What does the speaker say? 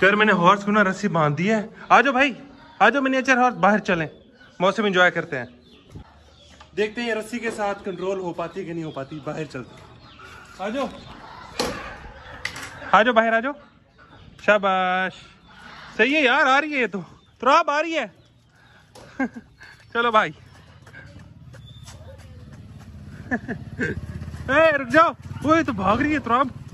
चलो मैंने हॉर्स को ना रस्सी बांध दी है आ जाओ भाई आ जाओ मैंने मिनिएचर हॉर्स बाहर चलें मौसम इंजॉय करते हैं देखते हैं ये रस्सी के साथ कंट्रोल हो पाती है कि नहीं हो पाती बाहर चलते आ जाओ आ जाओ बाहर आ जाओ शाबाश सही है यार आ रही है ये तो त्रॉब आ रही है चलो भाई ए, रुक जाओ वो तो भाग रही है त्रॉब